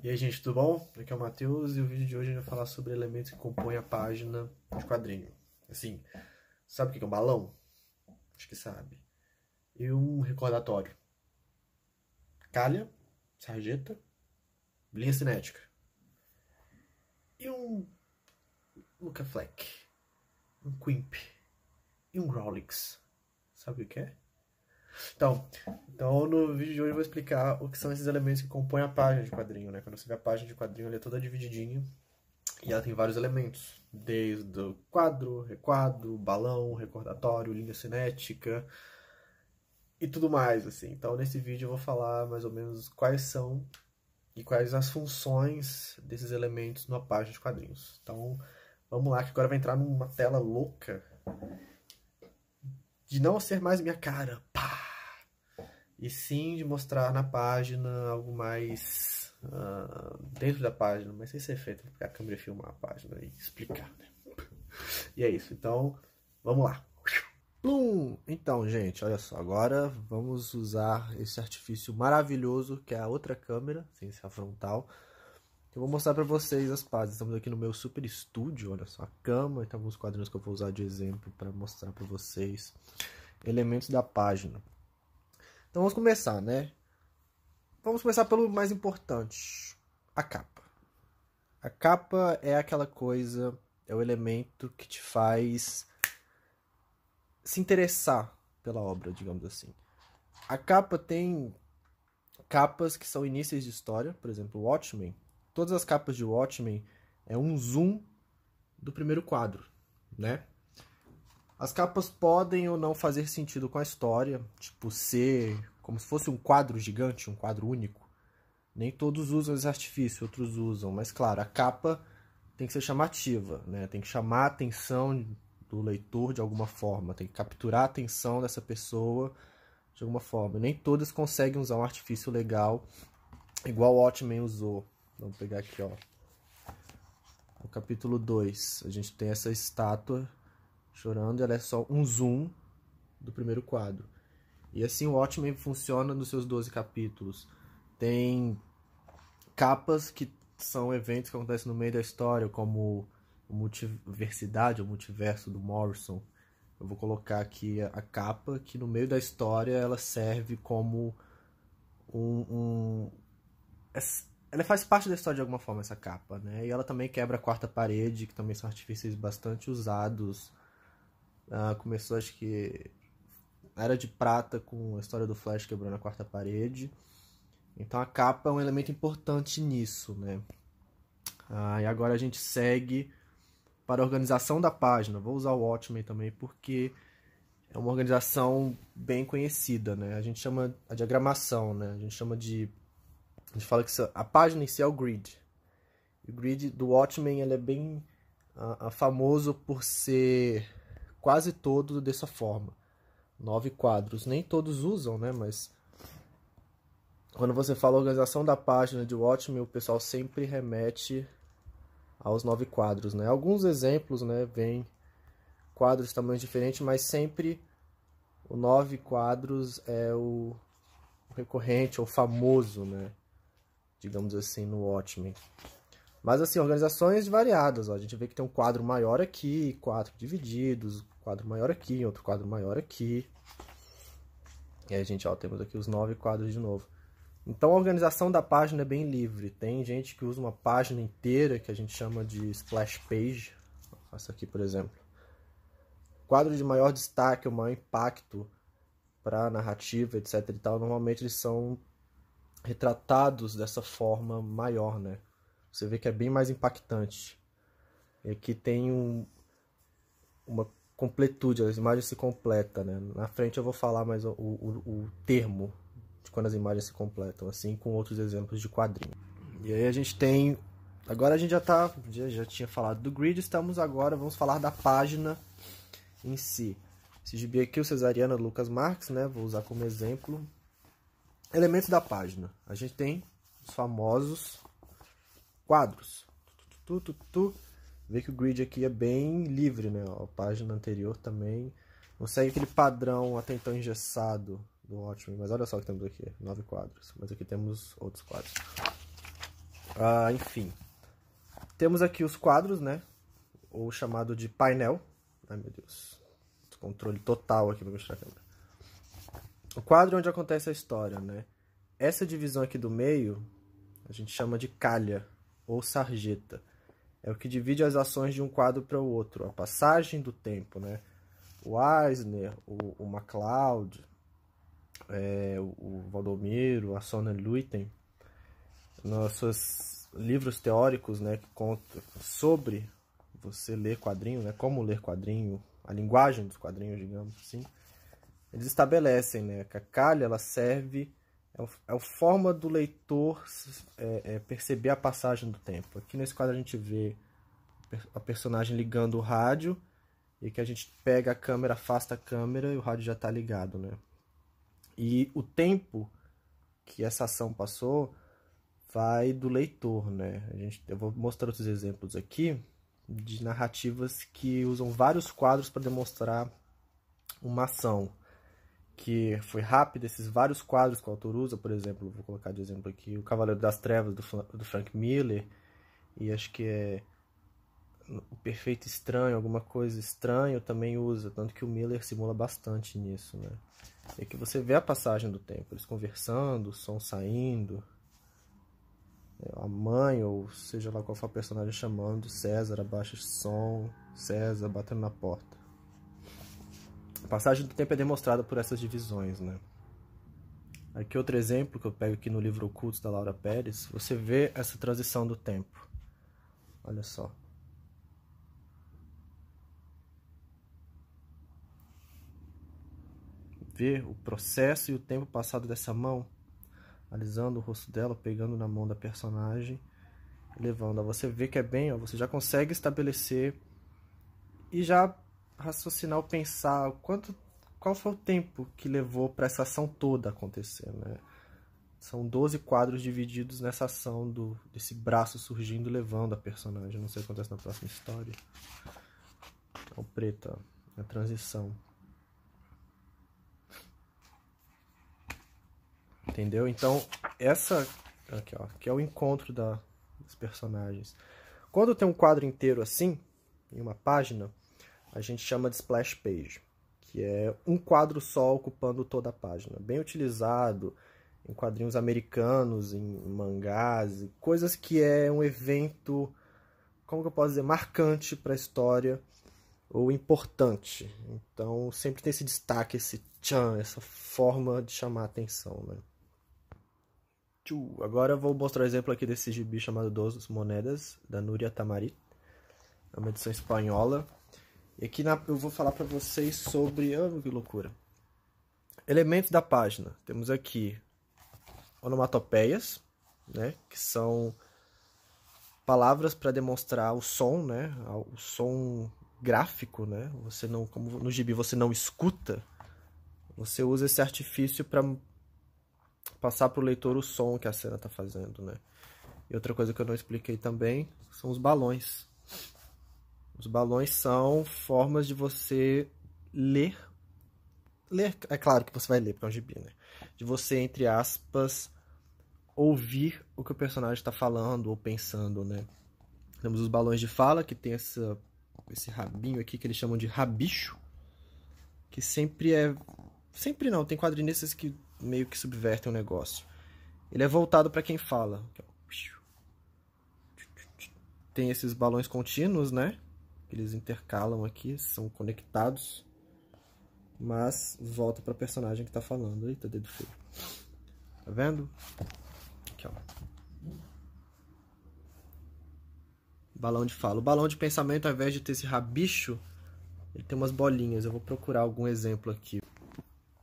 E aí, gente, tudo bom? Aqui é o Matheus e o vídeo de hoje vai falar sobre elementos que compõem a página de quadrinho. Assim, sabe o que é um balão? Acho que sabe. E um recordatório. Calha, sarjeta, linha cinética. E um Luca Fleck. Um Quimp. E um Rolex. Sabe o que é? Então, então no vídeo de hoje eu vou explicar o que são esses elementos que compõem a página de quadrinho, né? Quando você vê a página de quadrinho, ela é toda divididinha e ela tem vários elementos, desde o quadro, requadro, balão, recordatório, linha cinética e tudo mais, assim. Então, nesse vídeo eu vou falar mais ou menos quais são e quais as funções desses elementos numa página de quadrinhos. Então, vamos lá, que agora vai entrar numa tela louca de não ser mais minha cara. Pá! e sim de mostrar na página algo mais uh, dentro da página, mas sem ser feito porque a câmera filmar a página e explicar. Né? E é isso, então vamos lá. Plum! Então, gente, olha só, agora vamos usar esse artifício maravilhoso que é a outra câmera, sem ser a frontal. Eu vou mostrar para vocês as partes. Estamos aqui no meu super estúdio, olha só, a cama, então alguns quadrinhos que eu vou usar de exemplo para mostrar para vocês elementos da página. Então vamos começar, né? Vamos começar pelo mais importante: a capa. A capa é aquela coisa, é o elemento que te faz se interessar pela obra, digamos assim. A capa tem capas que são inícios de história, por exemplo, Watchmen. Todas as capas de Watchmen é um zoom do primeiro quadro, né? As capas podem ou não fazer sentido com a história, tipo ser como se fosse um quadro gigante, um quadro único. Nem todos usam esse artifício, outros usam, mas claro, a capa tem que ser chamativa, né? Tem que chamar a atenção do leitor de alguma forma, tem que capturar a atenção dessa pessoa de alguma forma. Nem todas conseguem usar um artifício legal igual o Watchmen usou. Vamos pegar aqui, ó. No capítulo 2, a gente tem essa estátua chorando, ela é só um zoom do primeiro quadro. E assim o Watchmen funciona nos seus 12 capítulos. Tem capas que são eventos que acontecem no meio da história, como Multiversidade, o Multiverso do Morrison. Eu vou colocar aqui a capa que no meio da história ela serve como um, um ela faz parte da história de alguma forma, essa capa, né? E ela também quebra a quarta parede, que também são artifícios bastante usados ah, começou, acho que. Era de prata com a história do Flash quebrando a quarta parede. Então a capa é um elemento importante nisso, né? Ah, e agora a gente segue para a organização da página. Vou usar o Watchmen também porque é uma organização bem conhecida, né? A gente chama a diagramação, né? A gente chama de a gente fala que a página em si é o grid. O grid do Watchmen ele é bem ah, ah, famoso por ser quase todo dessa forma. Nove quadros. Nem todos usam, né? Mas quando você fala organização da página de Watchmen, o pessoal sempre remete aos nove quadros, né? Alguns exemplos, né, vêm quadros de tamanhos diferentes, mas sempre o nove quadros é o recorrente ou famoso, né? Digamos assim, no Watchmen. Mas, assim, organizações variadas. Ó. A gente vê que tem um quadro maior aqui, quatro divididos, quadro maior aqui, outro quadro maior aqui. E aí, gente, ó, temos aqui os nove quadros de novo. Então, a organização da página é bem livre. Tem gente que usa uma página inteira, que a gente chama de splash page. Essa aqui, por exemplo. Quadro de maior destaque, o maior impacto para narrativa, etc. E tal, normalmente eles são retratados dessa forma maior, né? Você vê que é bem mais impactante. E aqui tem um, uma completude, as imagens se completam, né? Na frente eu vou falar mais o, o, o termo de quando as imagens se completam, assim com outros exemplos de quadrinho. E aí a gente tem Agora a gente já tá, já, já tinha falado do grid, estamos agora, vamos falar da página em si. Esse gibi aqui, o Cesariana Lucas Marx, né? Vou usar como exemplo. Elementos da página. A gente tem os famosos quadros. Tu, tu, tu, Vê que o grid aqui é bem livre, né? A página anterior também não segue aquele padrão até então engessado do ótimo. Mas olha só o que temos aqui, nove quadros. Mas aqui temos outros quadros. Ah, enfim, temos aqui os quadros, né? Ou chamado de painel. Ai meu Deus, controle total aqui pra mostrar a câmera. O quadro onde acontece a história, né? Essa divisão aqui do meio a gente chama de calha ou sarjeta. É o que divide as ações de um quadro para o outro, a passagem do tempo, né? O Eisner, o, o MacLeod, é, o Valdomiro, a Sona Luiten, nos seus livros teóricos, né, que contam sobre você ler quadrinho, né, como ler quadrinho, a linguagem dos quadrinhos, digamos assim, eles estabelecem, né, que a calha ela serve é a é forma do leitor é, é perceber a passagem do tempo. Aqui nesse quadro a gente vê a personagem ligando o rádio e que a gente pega a câmera, afasta a câmera e o rádio já está ligado, né? E o tempo que essa ação passou vai do leitor, né? A gente, eu vou mostrar outros exemplos aqui de narrativas que usam vários quadros para demonstrar uma ação que foi rápido, esses vários quadros que o autor usa, por exemplo, vou colocar de exemplo aqui, O Cavaleiro das Trevas, do, do Frank Miller, e acho que é O Perfeito Estranho, alguma coisa estranho também usa, tanto que o Miller simula bastante nisso, né? É que você vê a passagem do tempo, eles conversando, o som saindo, né? a mãe, ou seja lá qual for o personagem chamando, César, abaixa o som, César batendo na porta. A passagem do tempo é demonstrada por essas divisões, né? Aqui outro exemplo que eu pego aqui no livro Ocultos da Laura Pérez, você vê essa transição do tempo. Olha só. Vê o processo e o tempo passado dessa mão, alisando o rosto dela, pegando na mão da personagem, levando. Você vê que é bem, ó, você já consegue estabelecer e já raciocinar pensar quanto, qual foi o tempo que levou para essa ação toda acontecer, né? São 12 quadros divididos nessa ação do, desse braço surgindo levando a personagem. Não sei o que acontece na próxima história. É o então, preto, a transição. Entendeu? Então, essa aqui, ó, que é o encontro da, dos personagens. Quando tem um quadro inteiro assim, em uma página, a gente chama de splash page, que é um quadro só ocupando toda a página. Bem utilizado em quadrinhos americanos, em mangás, coisas que é um evento, como que eu posso dizer, marcante para a história ou importante. Então sempre tem esse destaque, esse tchan, essa forma de chamar a atenção, né? Agora eu vou mostrar o um exemplo aqui desse gibi chamado Dos Monedas, da Núria Tamari. É uma edição espanhola, e aqui na, eu vou falar para vocês sobre. Oh, que loucura! Elementos da página. Temos aqui onomatopeias, né? Que são palavras para demonstrar o som, né? O som gráfico, né? Você não, como no gibi você não escuta, você usa esse artifício para passar para o leitor o som que a cena está fazendo, né? E outra coisa que eu não expliquei também são os balões. Os balões são formas de você ler. Ler, é claro que você vai ler, porque é um gibi, né? De você, entre aspas, ouvir o que o personagem está falando ou pensando, né? Temos os balões de fala, que tem essa, esse rabinho aqui que eles chamam de rabicho, que sempre é. Sempre não, tem quadrinistas que meio que subvertem o negócio. Ele é voltado para quem fala. É tem esses balões contínuos, né? Eles intercalam aqui, são conectados, mas volta para personagem que está falando. Eita, dedo feio. Tá vendo? Aqui, ó. Balão de fala. O balão de pensamento, ao invés de ter esse rabicho, ele tem umas bolinhas. Eu vou procurar algum exemplo aqui.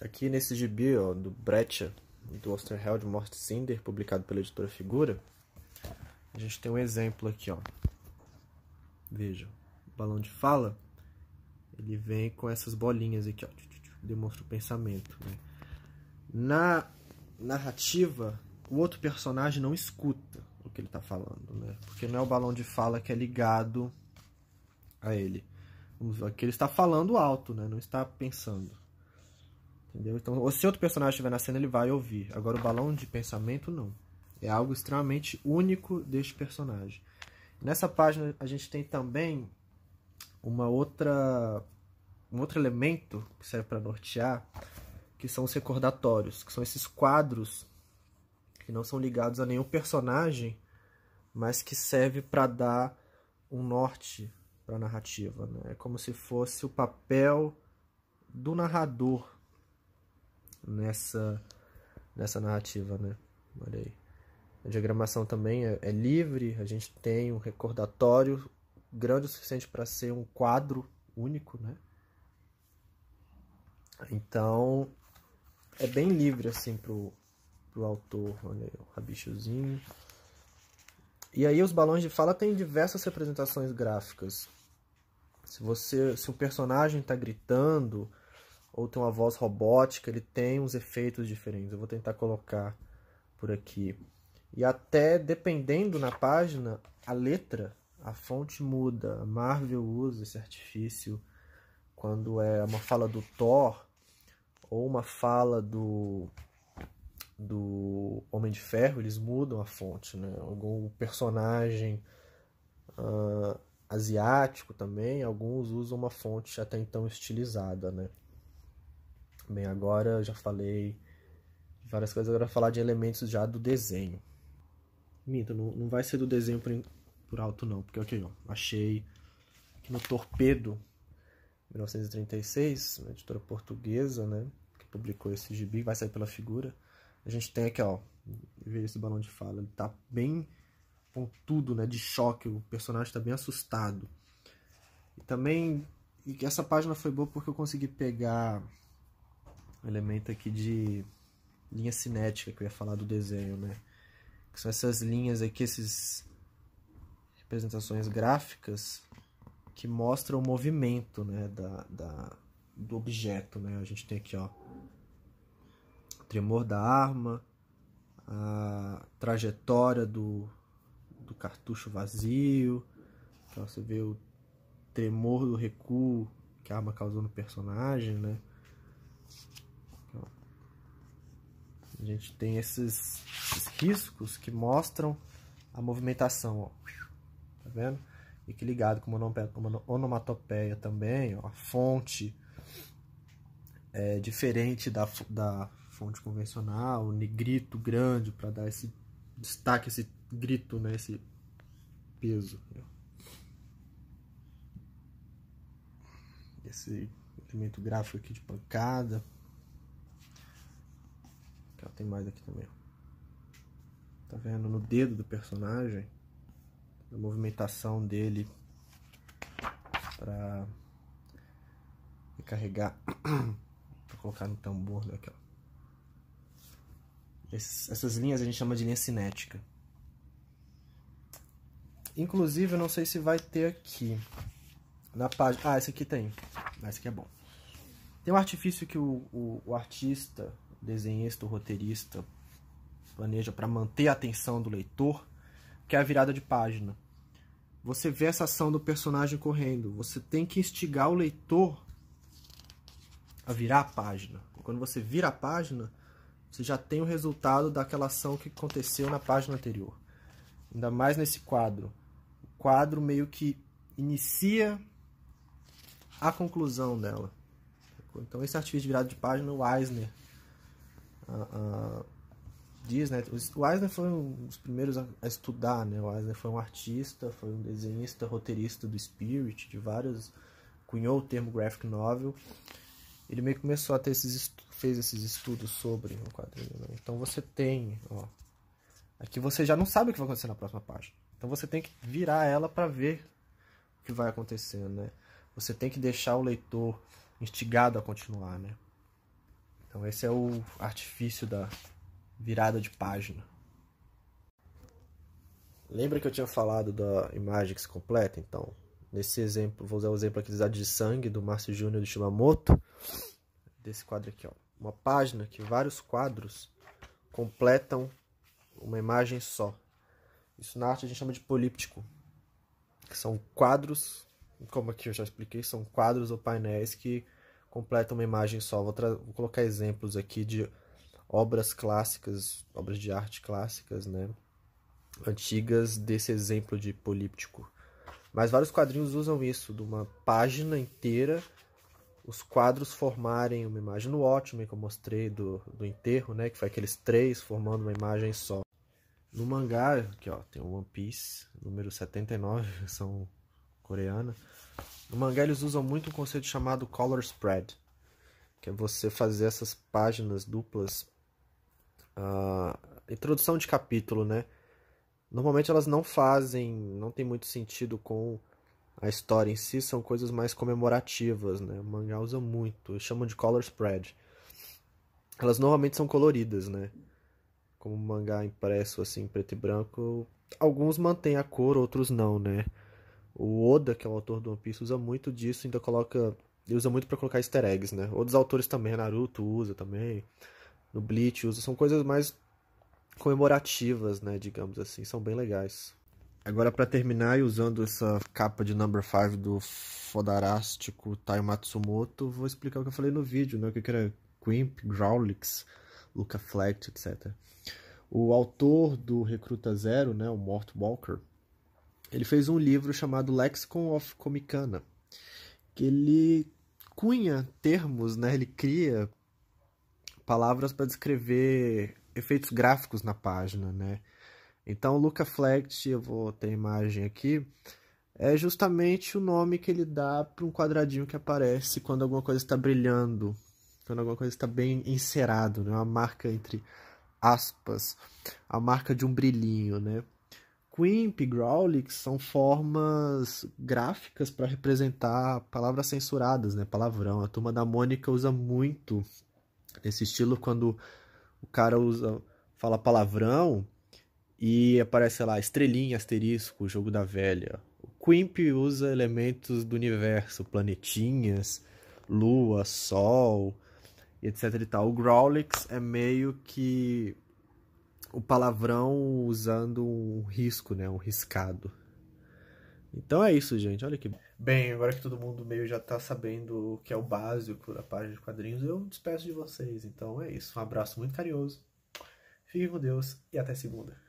Aqui nesse gibi, ó, do Brecha, do Osterheld Mortis Cinder, publicado pela editora Figura, a gente tem um exemplo aqui, ó. Veja balão de fala, ele vem com essas bolinhas aqui, ó, demonstra o pensamento. Né? Na narrativa, o outro personagem não escuta o que ele está falando, né? porque não é o balão de fala que é ligado a ele. Vamos ver, ele está falando alto, né? não está pensando. Entendeu? Então, se outro personagem estiver na cena, ele vai ouvir. Agora, o balão de pensamento, não. É algo extremamente único deste personagem. Nessa página, a gente tem também uma outra um outro elemento que serve para nortear, que são os recordatórios, que são esses quadros que não são ligados a nenhum personagem, mas que serve para dar um norte para a narrativa, né? É como se fosse o papel do narrador nessa nessa narrativa, né? Olha aí. A diagramação também é, é livre, a gente tem um recordatório grande o suficiente para ser um quadro único, né? Então, é bem livre, assim, pro, pro autor. Olha aí, o rabichozinho. E aí, os balões de fala têm diversas representações gráficas. Se você, se o personagem está gritando ou tem uma voz robótica, ele tem uns efeitos diferentes. Eu vou tentar colocar por aqui. E até dependendo na página, a letra a fonte muda. Marvel usa esse artifício quando é uma fala do Thor ou uma fala do do Homem de Ferro, eles mudam a fonte, né? Algum personagem uh, asiático também, alguns usam uma fonte até então estilizada, né? Bem, agora já falei várias coisas, agora falar de elementos já do desenho. Minto, não, não vai ser do desenho por alto não, porque aqui, ó, achei aqui no Torpedo, 1936, uma editora portuguesa, né, que publicou esse gibi, vai sair pela figura. A gente tem aqui, ó, veja esse balão de fala, ele tá bem pontudo, né, de choque, o personagem tá bem assustado. E também, e essa página foi boa porque eu consegui pegar um elemento aqui de linha cinética, que eu ia falar do desenho, né, que são essas linhas aqui, esses representações gráficas que mostram o movimento né, da, da, do objeto. Né? A gente tem aqui ó, o tremor da arma, a trajetória do, do cartucho vazio, então você vê o tremor do recuo que a arma causou no personagem, né? Então, a gente tem esses, esses riscos que mostram a movimentação. Ó tá vendo? E que ligado com uma onomatopeia também, ó, a fonte é diferente da, da fonte convencional, negrito grande para dar esse destaque, esse grito, né, esse peso. Né? Esse elemento gráfico aqui de pancada. Tá, tem mais aqui também. Tá vendo? No dedo do personagem a movimentação dele para carregar, para colocar no tambor daquela Essas, linhas a gente chama de linha cinética. Inclusive, eu não sei se vai ter aqui na página. Ah, esse aqui tem. mas ah, esse aqui é bom. Tem um artifício que o, o, o artista, o desenhista, o roteirista planeja para manter a atenção do leitor que é a virada de página. Você vê essa ação do personagem correndo. Você tem que instigar o leitor a virar a página. quando você vira a página, você já tem o resultado daquela ação que aconteceu na página anterior. Ainda mais nesse quadro. O quadro meio que inicia a conclusão dela. Então, esse artifício de virada de página, o Eisner diz, né? O Eisner foi um dos primeiros a estudar, né? O Eisner foi um artista, foi um desenhista, roteirista do Spirit, de vários... Cunhou o termo graphic novel. Ele meio que começou a ter esses fez esses estudos sobre o quadrinho. Né? Então você tem, ó... Aqui você já não sabe o que vai acontecer na próxima página. Então você tem que virar ela para ver o que vai acontecendo, né? Você tem que deixar o leitor instigado a continuar, né? Então esse é o artifício da, virada de página. Lembra que eu tinha falado da imagem que se completa? Então, nesse exemplo, vou usar o exemplo aqui da de sangue do Márcio Júnior do Shimamoto, desse quadro aqui, ó. Uma página que vários quadros completam uma imagem só. Isso na arte a gente chama de políptico, são quadros, como aqui eu já expliquei, são quadros ou painéis que completam uma imagem só. Vou, vou colocar exemplos aqui de obras clássicas, obras de arte clássicas, né? Antigas desse exemplo de políptico. Mas vários quadrinhos usam isso, de uma página inteira, os quadros formarem uma imagem. No Watchmen, que eu mostrei do, do enterro, né? Que foi aqueles três formando uma imagem só. No mangá, aqui ó, tem o One Piece, número 79, versão coreana. No mangá eles usam muito um conceito chamado color spread, que é você fazer essas páginas duplas uh, introdução de capítulo, né? Normalmente elas não fazem, não tem muito sentido com a história em si, são coisas mais comemorativas, né? O mangá usa muito, chamam de color spread. Elas normalmente são coloridas, né? Como mangá impresso assim, preto e branco, alguns mantêm a cor, outros não, né? O Oda, que é o autor do One Piece, usa muito disso, ainda coloca, ele usa muito para colocar easter eggs, né? Outros autores também, Naruto usa também no Bleach usa, são coisas mais comemorativas, né, digamos assim, são bem legais. Agora para terminar e usando essa capa de number 5 do fodarástico Tai Matsumoto, vou explicar o que eu falei no vídeo, né, o que era Quimp, Growlix, Luca Fleck, etc. O autor do Recruta Zero, né, o Mort Walker, ele fez um livro chamado Lexicon of Comicana, que ele cunha termos, né, ele cria palavras para descrever efeitos gráficos na página, né? Então, Luca Flect, eu vou ter a imagem aqui, é justamente o nome que ele dá para um quadradinho que aparece quando alguma coisa está brilhando, quando alguma coisa está bem encerado, né? Uma marca entre aspas, a marca de um brilhinho, né? Quimp, Growlix são formas gráficas para representar palavras censuradas, né? Palavrão. A turma da Mônica usa muito esse estilo quando o cara usa fala palavrão e aparece lá estrelinha, asterisco, jogo da velha. O Quimp usa elementos do universo, planetinhas, lua, sol, etc e tal. O Growlix é meio que o palavrão usando um risco, né, um riscado. Então é isso, gente. Olha que. Bem, agora que todo mundo meio já tá sabendo o que é o básico da página de quadrinhos, eu despeço de vocês. Então é isso. Um abraço muito carinhoso. Fiquem com Deus e até segunda.